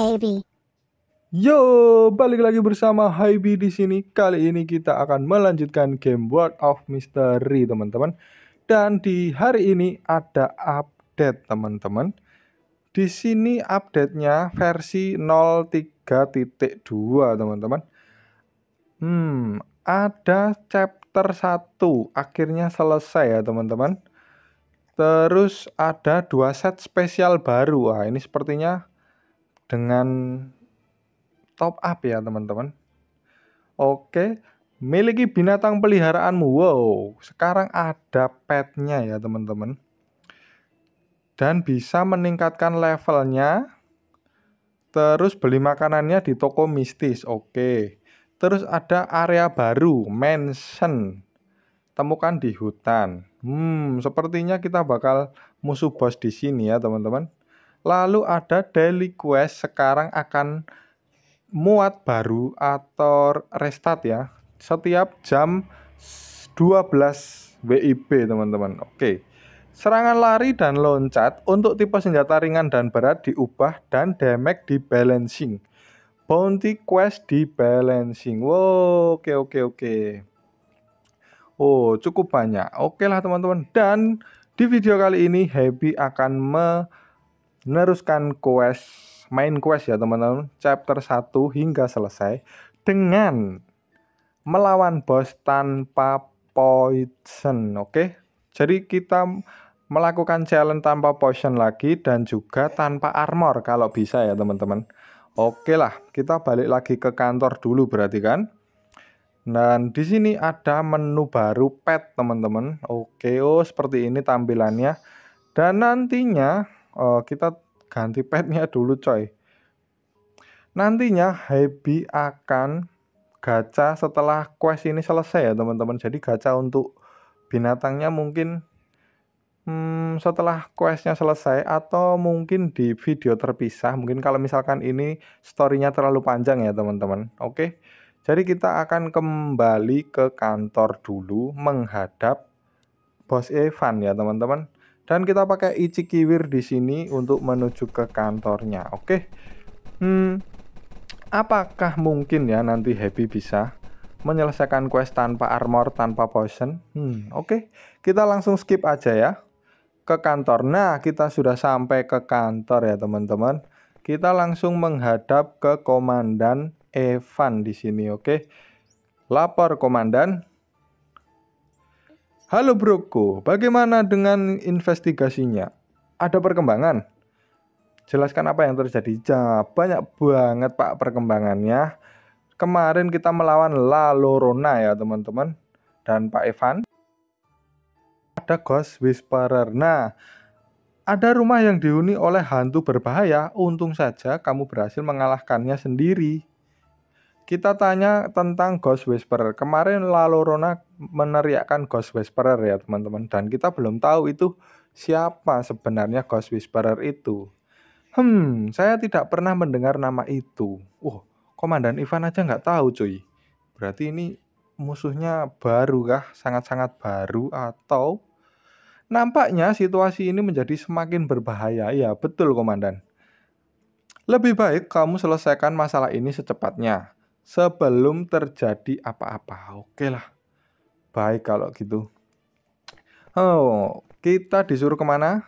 Hebi. Yo, balik lagi bersama Hebi di sini. Kali ini kita akan melanjutkan game World of Mystery, teman-teman. Dan di hari ini ada update, teman-teman. Di sini update-nya versi 03.2, teman-teman. Hmm, ada chapter 1 akhirnya selesai ya, teman-teman. Terus ada dua set spesial baru. Wah, ini sepertinya dengan top up ya teman-teman. Oke, miliki binatang peliharaanmu. Wow, sekarang ada petnya ya teman-teman. Dan bisa meningkatkan levelnya. Terus beli makanannya di toko mistis. Oke. Terus ada area baru, mansion. Temukan di hutan. Hmm, sepertinya kita bakal musuh bos di sini ya, teman-teman lalu ada daily quest sekarang akan muat baru atau restart ya setiap jam 12 WIB teman-teman oke serangan lari dan loncat untuk tipe senjata ringan dan berat diubah dan damage di balancing bounty quest di balancing wow oke oke oke oh cukup banyak oke lah teman-teman dan di video kali ini Happy akan me meneruskan quest, main quest ya teman-teman, chapter 1 hingga selesai dengan melawan bos tanpa poison, oke? Jadi kita melakukan challenge tanpa potion lagi dan juga tanpa armor kalau bisa ya teman-teman. Oke lah, kita balik lagi ke kantor dulu berarti kan. Dan di sini ada menu baru pet teman-teman. Oke, oh seperti ini tampilannya. Dan nantinya uh, kita ganti petnya dulu coy nantinya Hebi akan gacha setelah quest ini selesai ya teman-teman jadi gacha untuk binatangnya mungkin hmm, setelah questnya selesai atau mungkin di video terpisah mungkin kalau misalkan ini storynya terlalu panjang ya teman-teman oke jadi kita akan kembali ke kantor dulu menghadap bos Evan ya teman-teman dan kita pakai Ichi di sini untuk menuju ke kantornya oke okay? hmm, apakah mungkin ya nanti Happy bisa menyelesaikan quest tanpa armor tanpa poison hmm, oke okay. kita langsung skip aja ya ke kantor nah kita sudah sampai ke kantor ya teman-teman kita langsung menghadap ke komandan Evan di sini oke okay? lapor komandan Halo Broko, bagaimana dengan investigasinya? Ada perkembangan? Jelaskan apa yang terjadi. Ja, banyak banget Pak perkembangannya. Kemarin kita melawan La Lorona ya teman-teman. Dan Pak Evan. Ada Ghost Whisperer. Nah, ada rumah yang dihuni oleh hantu berbahaya. Untung saja kamu berhasil mengalahkannya sendiri. Kita tanya tentang Ghost Whisperer. Kemarin lalu Rona meneriakkan Ghost Whisperer ya teman-teman. Dan kita belum tahu itu siapa sebenarnya Ghost Whisperer itu. Hmm, saya tidak pernah mendengar nama itu. Wah, Komandan Ivan aja nggak tahu cuy. Berarti ini musuhnya baru kah? Sangat-sangat baru atau nampaknya situasi ini menjadi semakin berbahaya. Ya, betul Komandan. Lebih baik kamu selesaikan masalah ini secepatnya sebelum terjadi apa-apa. Oke lah, baik kalau gitu. Oh, kita disuruh kemana?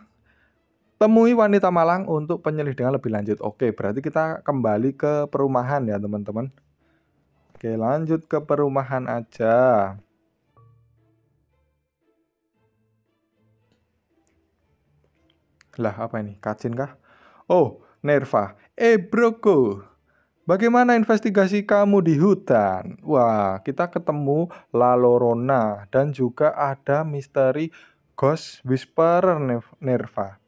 Temui wanita Malang untuk penyelidikan lebih lanjut. Oke, berarti kita kembali ke perumahan ya teman-teman. Oke, lanjut ke perumahan aja. Lah, apa ini? Kacin kah? Oh, Nerva. Eh, broku. Bagaimana investigasi kamu di hutan? Wah, kita ketemu La Llorona dan juga ada misteri Ghost Whisperer Nerva.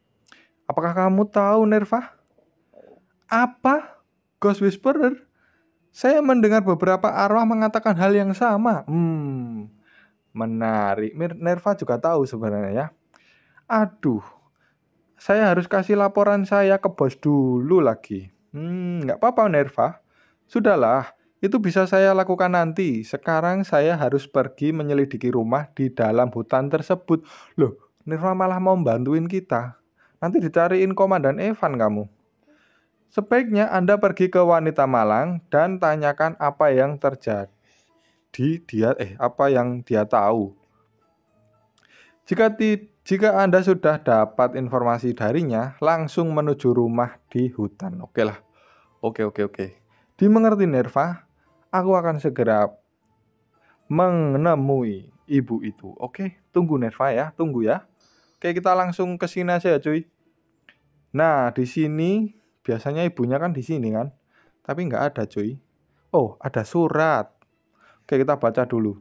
Apakah kamu tahu Nerva? Apa? Ghost Whisperer? Saya mendengar beberapa arwah mengatakan hal yang sama. Hmm, menarik. Nerva juga tahu sebenarnya ya. Aduh, saya harus kasih laporan saya ke bos dulu lagi. Hmm, nggak apa-apa Nerva. Sudahlah, itu bisa saya lakukan nanti. Sekarang saya harus pergi menyelidiki rumah di dalam hutan tersebut. Loh, Nerva malah mau bantuin kita. Nanti dicariin Komandan Evan kamu. Sebaiknya Anda pergi ke wanita Malang dan tanyakan apa yang terjadi dia eh apa yang dia tahu. Jika ti, jika Anda sudah dapat informasi darinya, langsung menuju rumah di hutan. Oke lah. Oke, oke, oke. Dimengerti Nerva, aku akan segera menemui ibu itu. Oke, tunggu Nerva ya, tunggu ya. Oke, kita langsung ke sini aja ya, cuy. Nah, di sini biasanya ibunya kan di sini kan. Tapi nggak ada, cuy. Oh, ada surat. Oke, kita baca dulu.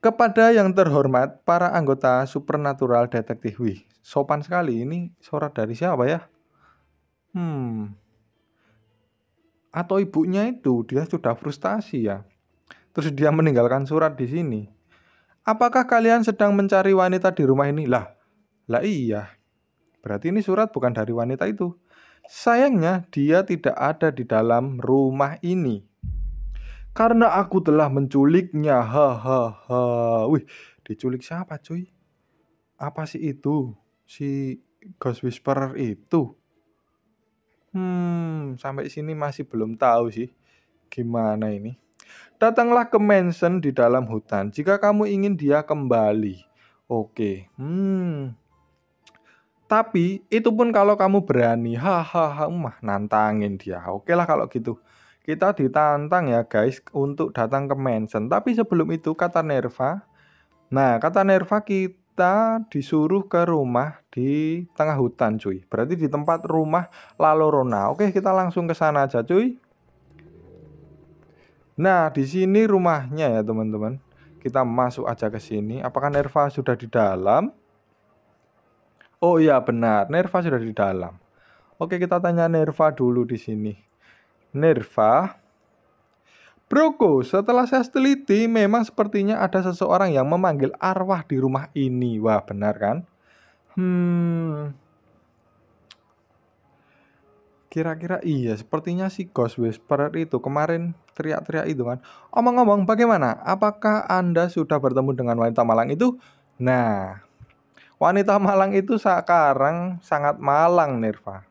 Kepada yang terhormat para anggota Supernatural Detektif Wih, sopan sekali ini surat dari siapa ya? Hmm. Atau ibunya itu dia sudah frustasi ya. Terus dia meninggalkan surat di sini. Apakah kalian sedang mencari wanita di rumah ini? Lah, lah iya. Berarti ini surat bukan dari wanita itu. Sayangnya dia tidak ada di dalam rumah ini. Karena aku telah menculiknya. Ha ha ha. Wih, diculik siapa cuy? Apa sih itu? Si Ghost Whisperer itu? Hmm, sampai sini masih belum tahu sih gimana ini. Datanglah ke mansion di dalam hutan jika kamu ingin dia kembali. Oke. Hmm. Tapi itu pun kalau kamu berani. Hahaha, mah nantangin dia. Oke lah kalau gitu. Kita ditantang ya guys untuk datang ke mansion. Tapi sebelum itu kata Nerva. Nah, kata Nerva kita kita disuruh ke rumah di tengah hutan cuy. Berarti di tempat rumah Lalorona. Oke, kita langsung ke sana aja cuy. Nah, di sini rumahnya ya teman-teman. Kita masuk aja ke sini. Apakah Nerva sudah di dalam? Oh iya benar, Nerva sudah di dalam. Oke, kita tanya Nerva dulu di sini. Nerva, Broko, setelah saya teliti, memang sepertinya ada seseorang yang memanggil arwah di rumah ini. Wah, benar kan? Hmm. Kira-kira iya, sepertinya si Ghost Whisperer itu kemarin teriak-teriak itu kan. Omong-omong, bagaimana? Apakah Anda sudah bertemu dengan wanita malang itu? Nah, wanita malang itu sekarang sangat malang, Nirva.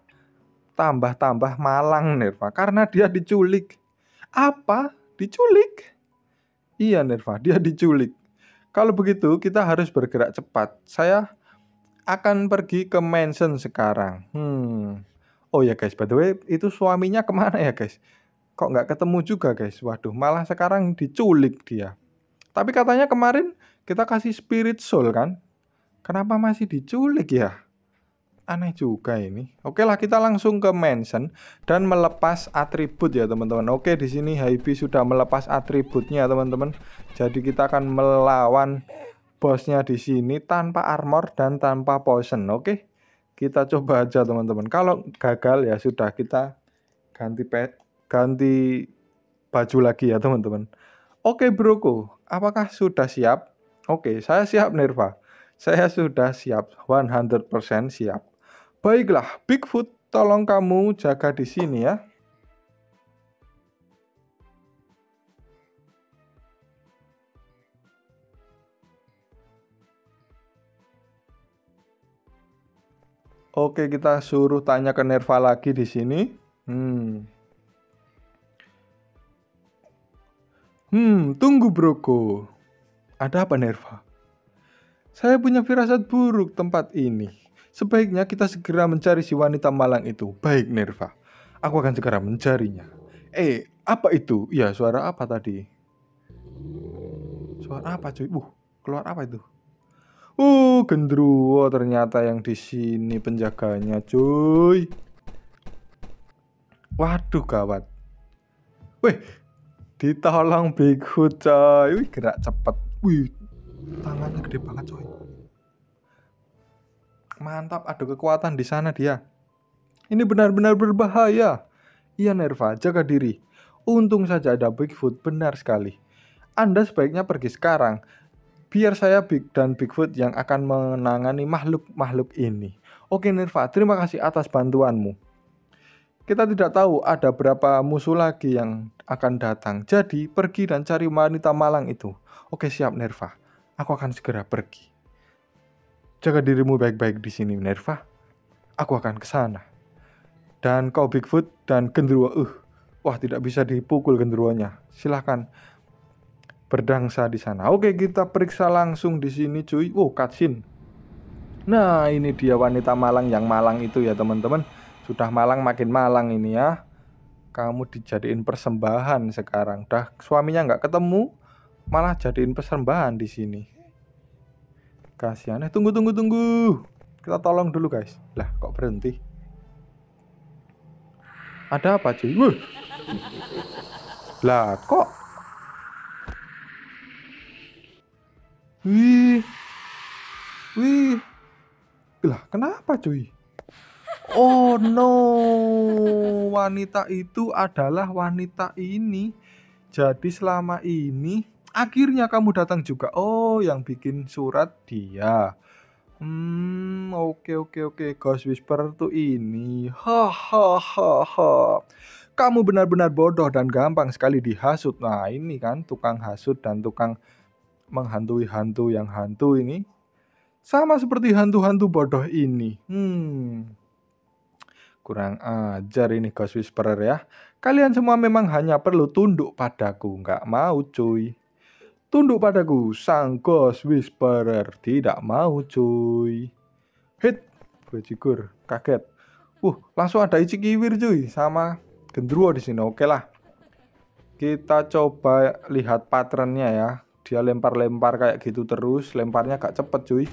Tambah-tambah malang, Nirva. Karena dia diculik. Apa? Diculik. Iya Nerva, dia diculik. Kalau begitu kita harus bergerak cepat. Saya akan pergi ke mansion sekarang. Hmm. Oh ya guys, by the way itu suaminya kemana ya guys? Kok nggak ketemu juga guys? Waduh, malah sekarang diculik dia. Tapi katanya kemarin kita kasih spirit soul kan? Kenapa masih diculik ya? aneh juga ini. Oke lah kita langsung ke mention dan melepas atribut ya teman-teman. Oke di sini Haibi sudah melepas atributnya teman-teman. Jadi kita akan melawan bosnya di sini tanpa armor dan tanpa poison. Oke kita coba aja teman-teman. Kalau gagal ya sudah kita ganti pet ganti baju lagi ya teman-teman. Oke broku, apakah sudah siap? Oke, saya siap Nirva. Saya sudah siap, 100% siap. Baiklah, Bigfoot, tolong kamu jaga di sini ya. Oke, kita suruh tanya ke Nerva lagi di sini. Hmm. Hmm, tunggu Broko. Ada apa Nerva? Saya punya firasat buruk tempat ini. Sebaiknya kita segera mencari si wanita malang itu. Baik, Nerva. Aku akan segera mencarinya. Eh, apa itu? Ya, suara apa tadi? Suara apa, cuy? Uh, keluar apa itu? Uh, gendruwo ternyata yang di sini penjaganya, cuy. Waduh, gawat. Wih, ditolong Bigfoot, coy. Wih, gerak cepet. Wih, tangannya gede banget, coy. Mantap, ada kekuatan di sana dia. Ini benar-benar berbahaya. Iya Nerva, jaga diri. Untung saja ada Bigfoot, benar sekali. Anda sebaiknya pergi sekarang. Biar saya Big dan Bigfoot yang akan menangani makhluk-makhluk ini. Oke Nerva, terima kasih atas bantuanmu. Kita tidak tahu ada berapa musuh lagi yang akan datang. Jadi pergi dan cari wanita malang itu. Oke siap Nerva, aku akan segera pergi. Jaga dirimu baik-baik di sini, Minerva. Aku akan ke sana. Dan kau Bigfoot dan Gendruwo, uh, wah tidak bisa dipukul Gendruwonya. Silahkan berdangsa di sana. Oke, kita periksa langsung di sini, cuy. Wow, oh, cutscene. Nah, ini dia wanita malang yang malang itu ya, teman-teman. Sudah malang makin malang ini ya. Kamu dijadiin persembahan sekarang. Dah suaminya nggak ketemu, malah jadiin persembahan di sini kasihannya tunggu tunggu tunggu kita tolong dulu guys lah kok berhenti ada apa cuy Wuh. lah kok wih wih lah kenapa cuy oh no wanita itu adalah wanita ini jadi selama ini akhirnya kamu datang juga. Oh, yang bikin surat dia. Hmm, oke okay, oke okay, oke, okay. Ghost Whisperer tuh ini. Ha ha ha ha. Kamu benar-benar bodoh dan gampang sekali dihasut. Nah, ini kan tukang hasut dan tukang menghantui hantu yang hantu ini. Sama seperti hantu-hantu bodoh ini. Hmm. Kurang ajar ini Ghost Whisperer ya. Kalian semua memang hanya perlu tunduk padaku, nggak mau cuy. Tunduk padaku, sang Ghost Whisperer tidak mau cuy. Hit, bajigur, kaget. Uh, langsung ada Ichi Kiwir cuy, sama Gendruwo di sini. Oke lah. Kita coba lihat patternnya ya. Dia lempar-lempar kayak gitu terus, lemparnya gak cepet cuy.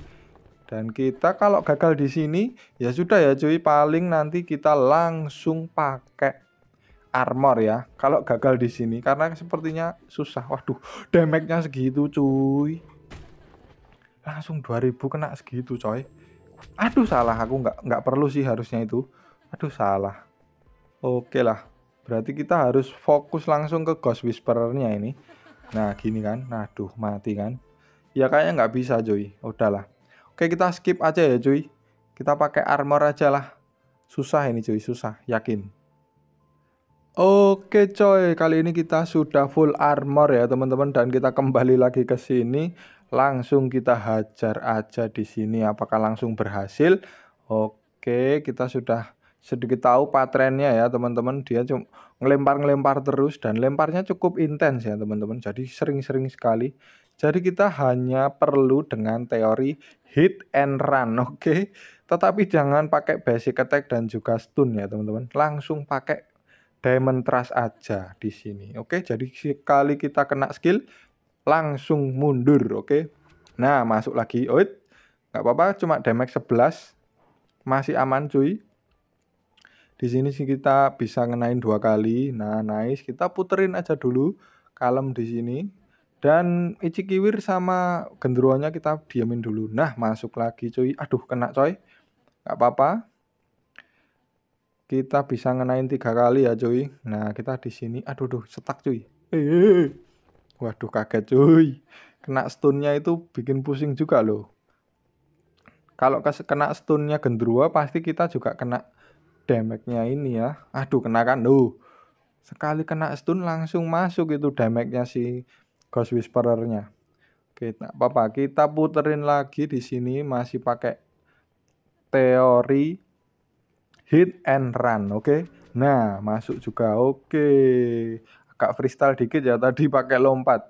Dan kita kalau gagal di sini, ya sudah ya cuy, paling nanti kita langsung pakai armor ya. Kalau gagal di sini karena sepertinya susah. Waduh, damage-nya segitu, cuy. Langsung 2000 kena segitu, coy. Aduh, salah aku nggak nggak perlu sih harusnya itu. Aduh, salah. Oke lah. Berarti kita harus fokus langsung ke Ghost whisperer ini. Nah, gini kan. Nah, aduh mati kan. Ya kayaknya nggak bisa, cuy. Udahlah. Oke, kita skip aja ya, cuy. Kita pakai armor aja lah. Susah ini, cuy, susah. Yakin. Oke coy, kali ini kita sudah full armor ya teman-teman dan kita kembali lagi ke sini. Langsung kita hajar aja di sini apakah langsung berhasil? Oke, kita sudah sedikit tahu patrennya ya teman-teman. Dia cuma ngelempar-ngelempar terus dan lemparnya cukup intens ya teman-teman. Jadi sering-sering sekali. Jadi kita hanya perlu dengan teori hit and run, oke? Tetapi jangan pakai basic attack dan juga stun ya teman-teman. Langsung pakai diamond trust aja di sini. Oke, jadi sekali kita kena skill langsung mundur, oke. Nah, masuk lagi. oit, nggak apa-apa, cuma damage 11. Masih aman, cuy. Di sini sih kita bisa ngenain dua kali. Nah, nice. Kita puterin aja dulu kalem di sini. Dan Ichikiwir sama genderuannya kita diamin dulu. Nah, masuk lagi, cuy. Aduh, kena, coy. Nggak apa-apa kita bisa ngenain tiga kali ya cuy nah kita di sini aduh duh setak cuy eh, waduh kaget cuy kena stunnya itu bikin pusing juga loh kalau kena stunnya gendruwa pasti kita juga kena damage-nya ini ya aduh kena kan loh sekali kena stun langsung masuk itu damage-nya si Ghost Whisperer-nya kita apa apa kita puterin lagi di sini masih pakai teori hit and run oke okay? nah masuk juga oke okay. agak freestyle dikit ya tadi pakai lompat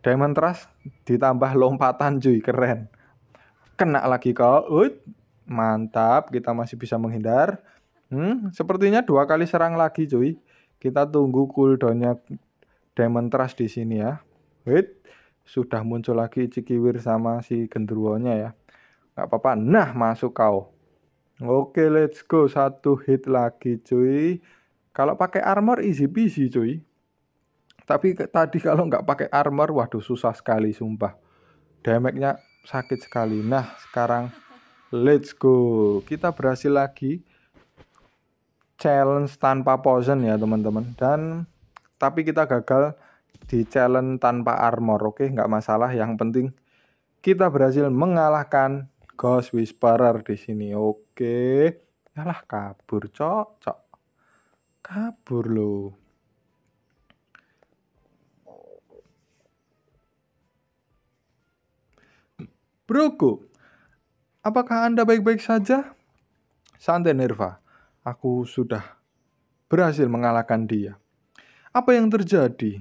diamond trust ditambah lompatan cuy keren kena lagi kau Uit, mantap kita masih bisa menghindar hmm, sepertinya dua kali serang lagi cuy kita tunggu cooldownnya diamond trust di sini ya Wait, sudah muncul lagi Cikiwir sama si Gendruwonya ya. Gak apa-apa. Nah, masuk kau. Oke, let's go. Satu hit lagi, cuy. Kalau pakai armor easy peasy, cuy. Tapi tadi kalau nggak pakai armor, waduh susah sekali, sumpah. Damage-nya sakit sekali. Nah, sekarang let's go. Kita berhasil lagi challenge tanpa poison ya, teman-teman. Dan tapi kita gagal di challenge tanpa armor. Oke, nggak masalah. Yang penting kita berhasil mengalahkan Ghost wis di sini. Oke. Yalah kabur, Cok. Cok. Kabur lo. Broku, apakah Anda baik-baik saja? Santai Nerva, aku sudah berhasil mengalahkan dia. Apa yang terjadi?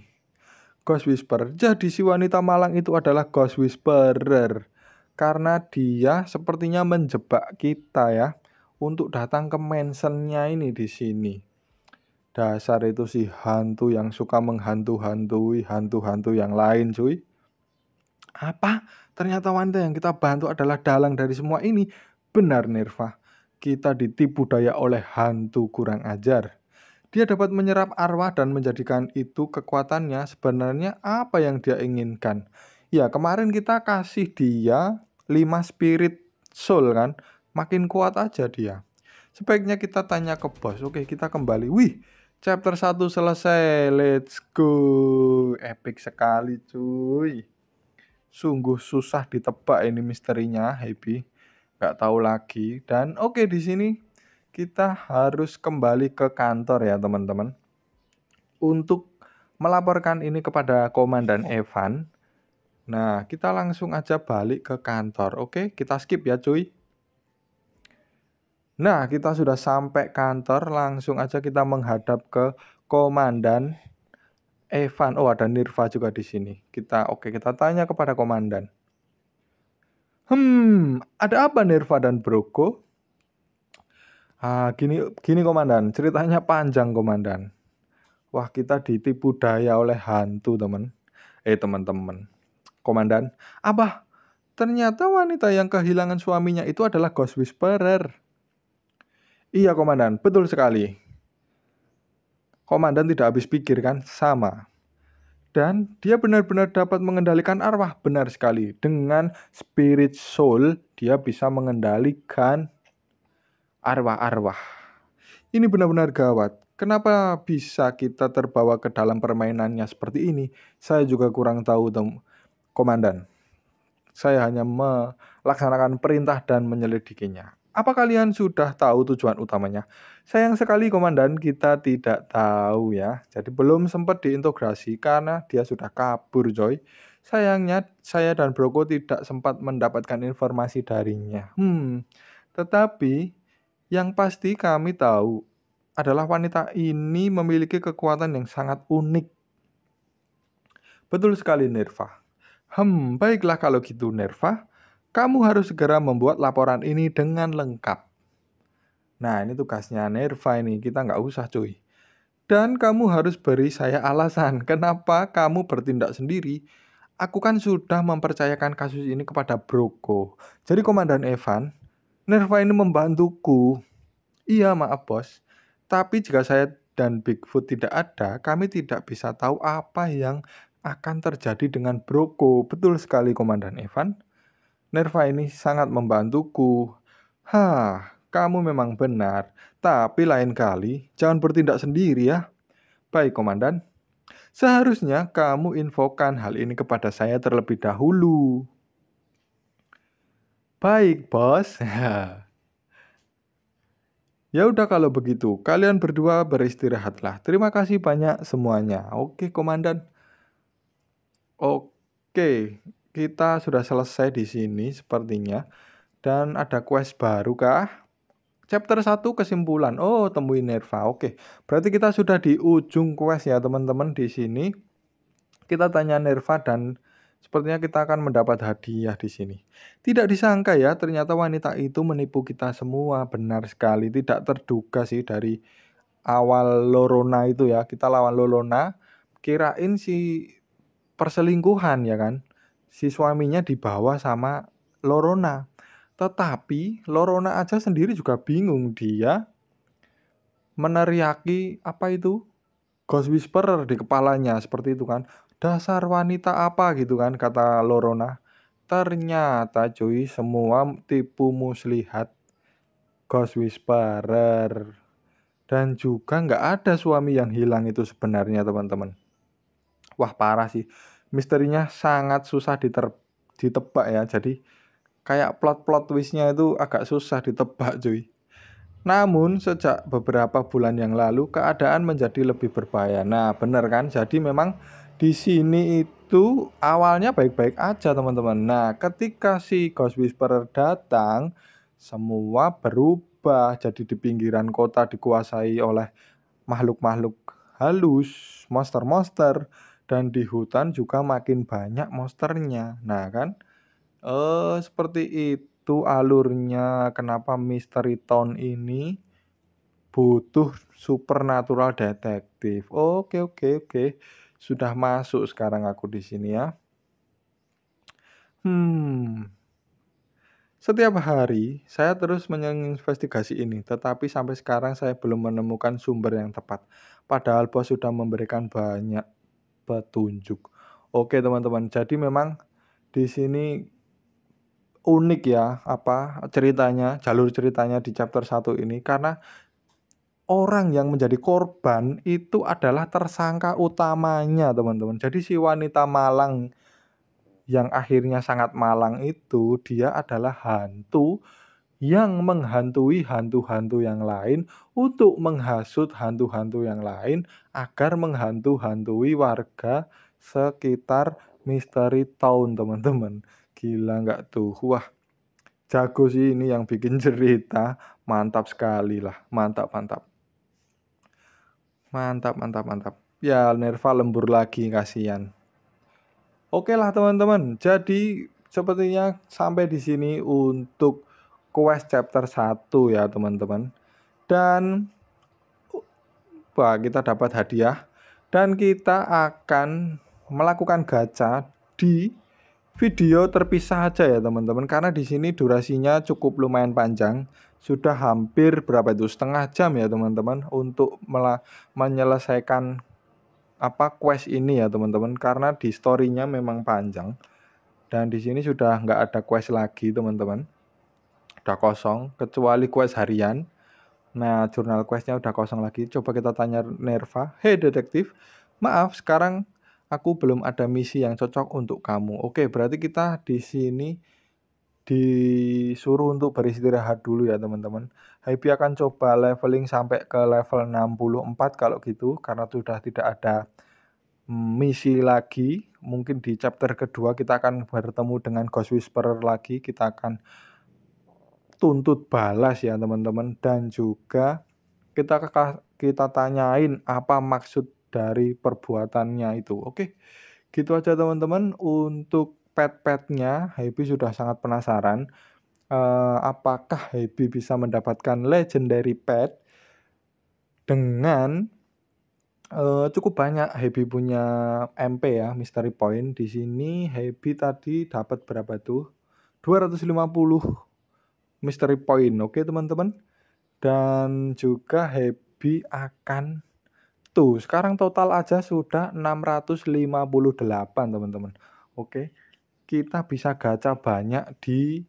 Ghost Whisperer. Jadi si wanita malang itu adalah Ghost Whisperer karena dia sepertinya menjebak kita ya untuk datang ke mansionnya ini di sini. Dasar itu si hantu yang suka menghantu-hantui hantu-hantu yang lain cuy. Apa? Ternyata wanita yang kita bantu adalah dalang dari semua ini. Benar Nirva, kita ditipu daya oleh hantu kurang ajar. Dia dapat menyerap arwah dan menjadikan itu kekuatannya sebenarnya apa yang dia inginkan. Ya kemarin kita kasih dia lima spirit soul kan makin kuat aja dia sebaiknya kita tanya ke bos oke kita kembali wih chapter 1 selesai let's go epic sekali cuy sungguh susah ditebak ini misterinya happy nggak tahu lagi dan oke okay, di sini kita harus kembali ke kantor ya teman-teman untuk melaporkan ini kepada komandan Evan Nah, kita langsung aja balik ke kantor. Oke, kita skip ya, cuy. Nah, kita sudah sampai kantor, langsung aja kita menghadap ke komandan Evan. Oh, ada Nirva juga di sini. Kita oke, kita tanya kepada komandan. Hmm, ada apa Nirva dan Broko? Ah, gini gini komandan, ceritanya panjang komandan. Wah, kita ditipu daya oleh hantu, teman. Eh, teman-teman komandan. Abah, ternyata wanita yang kehilangan suaminya itu adalah Ghost Whisperer. Iya komandan, betul sekali. Komandan tidak habis pikir kan, sama. Dan dia benar-benar dapat mengendalikan arwah, benar sekali. Dengan spirit soul, dia bisa mengendalikan arwah-arwah. Ini benar-benar gawat. Kenapa bisa kita terbawa ke dalam permainannya seperti ini? Saya juga kurang tahu, komandan. Saya hanya melaksanakan perintah dan menyelidikinya. Apa kalian sudah tahu tujuan utamanya? Sayang sekali komandan kita tidak tahu ya. Jadi belum sempat diintegrasi karena dia sudah kabur Joy. Sayangnya saya dan Broko tidak sempat mendapatkan informasi darinya. Hmm. Tetapi yang pasti kami tahu adalah wanita ini memiliki kekuatan yang sangat unik. Betul sekali Nirva. Hmm, baiklah kalau gitu Nerva, kamu harus segera membuat laporan ini dengan lengkap. Nah, ini tugasnya Nerva ini, kita nggak usah cuy. Dan kamu harus beri saya alasan kenapa kamu bertindak sendiri. Aku kan sudah mempercayakan kasus ini kepada Broko. Jadi Komandan Evan, Nerva ini membantuku. Iya maaf bos, tapi jika saya dan Bigfoot tidak ada, kami tidak bisa tahu apa yang akan terjadi dengan Broko. Betul sekali Komandan Evan. Nerva ini sangat membantuku. Hah, kamu memang benar. Tapi lain kali, jangan bertindak sendiri ya. Baik, Komandan. Seharusnya kamu infokan hal ini kepada saya terlebih dahulu. Baik, bos. Ya udah kalau begitu, kalian berdua beristirahatlah. Terima kasih banyak semuanya. Oke, komandan. Oke, kita sudah selesai di sini sepertinya. Dan ada quest baru kah? Chapter 1 kesimpulan. Oh, temui Nerva. Oke. Berarti kita sudah di ujung quest ya, teman-teman di sini. Kita tanya Nerva dan sepertinya kita akan mendapat hadiah di sini. Tidak disangka ya, ternyata wanita itu menipu kita semua. Benar sekali, tidak terduga sih dari awal Lorona itu ya. Kita lawan Lorona, kirain si perselingkuhan ya kan si suaminya dibawa sama Lorona tetapi Lorona aja sendiri juga bingung dia meneriaki apa itu ghost whisperer di kepalanya seperti itu kan dasar wanita apa gitu kan kata Lorona ternyata cuy semua tipu muslihat ghost whisperer dan juga nggak ada suami yang hilang itu sebenarnya teman-teman wah parah sih misterinya sangat susah diter ditebak ya. Jadi kayak plot-plot twistnya itu agak susah ditebak cuy. Namun sejak beberapa bulan yang lalu keadaan menjadi lebih berbahaya. Nah, bener kan? Jadi memang di sini itu awalnya baik-baik aja, teman-teman. Nah, ketika si Ghost Whisperer datang, semua berubah jadi di pinggiran kota dikuasai oleh makhluk-makhluk halus, monster-monster dan di hutan juga makin banyak monsternya nah kan eh seperti itu alurnya kenapa Misteri Town ini butuh supernatural detektif oke oke oke sudah masuk sekarang aku di sini ya hmm setiap hari saya terus menginvestigasi ini, tetapi sampai sekarang saya belum menemukan sumber yang tepat. Padahal bos sudah memberikan banyak petunjuk. Oke teman-teman, jadi memang di sini unik ya apa ceritanya, jalur ceritanya di chapter 1 ini karena orang yang menjadi korban itu adalah tersangka utamanya, teman-teman. Jadi si wanita malang yang akhirnya sangat malang itu dia adalah hantu yang menghantui hantu-hantu yang lain untuk menghasut hantu-hantu yang lain agar menghantu-hantui warga sekitar misteri town teman-teman gila nggak tuh wah jago sih ini yang bikin cerita mantap sekali lah mantap mantap mantap mantap mantap ya Nerva lembur lagi kasihan oke lah teman-teman jadi sepertinya sampai di sini untuk Quest chapter 1 ya teman-teman. Dan wah, kita dapat hadiah dan kita akan melakukan gacha di video terpisah aja ya teman-teman karena di sini durasinya cukup lumayan panjang sudah hampir berapa itu setengah jam ya teman-teman untuk menyelesaikan apa quest ini ya teman-teman karena di storynya memang panjang dan di sini sudah nggak ada quest lagi teman-teman udah kosong kecuali quest harian nah jurnal questnya udah kosong lagi coba kita tanya Nerva hey detektif maaf sekarang aku belum ada misi yang cocok untuk kamu oke berarti kita di sini disuruh untuk beristirahat dulu ya teman-teman. Happy akan coba leveling sampai ke level 64 kalau gitu karena sudah tidak ada misi lagi. Mungkin di chapter kedua kita akan bertemu dengan Ghost Whisperer lagi, kita akan tuntut balas ya teman-teman dan juga kita kita tanyain apa maksud dari perbuatannya itu. Oke. Gitu aja teman-teman untuk pet-petnya Happy sudah sangat penasaran uh, apakah Happy bisa mendapatkan legendary pet dengan uh, cukup banyak Happy punya MP ya mystery point di sini Happy tadi dapat berapa tuh 250 Mystery Point. Oke, teman-teman. Dan juga Happy akan tuh sekarang total aja sudah 658, teman-teman. Oke. Kita bisa gacha banyak di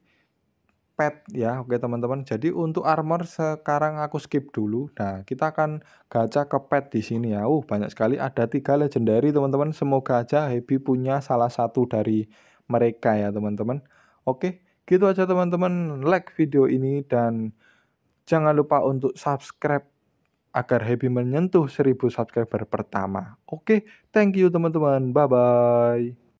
pet ya. Oke, teman-teman. Jadi untuk armor sekarang aku skip dulu. Nah, kita akan gacha ke pet di sini ya. Uh, banyak sekali ada tiga legendary, teman-teman. Semoga aja Happy punya salah satu dari mereka ya, teman-teman. Oke. Gitu aja teman-teman, like video ini dan jangan lupa untuk subscribe agar Happy menyentuh 1000 subscriber pertama. Oke, thank you teman-teman. Bye bye.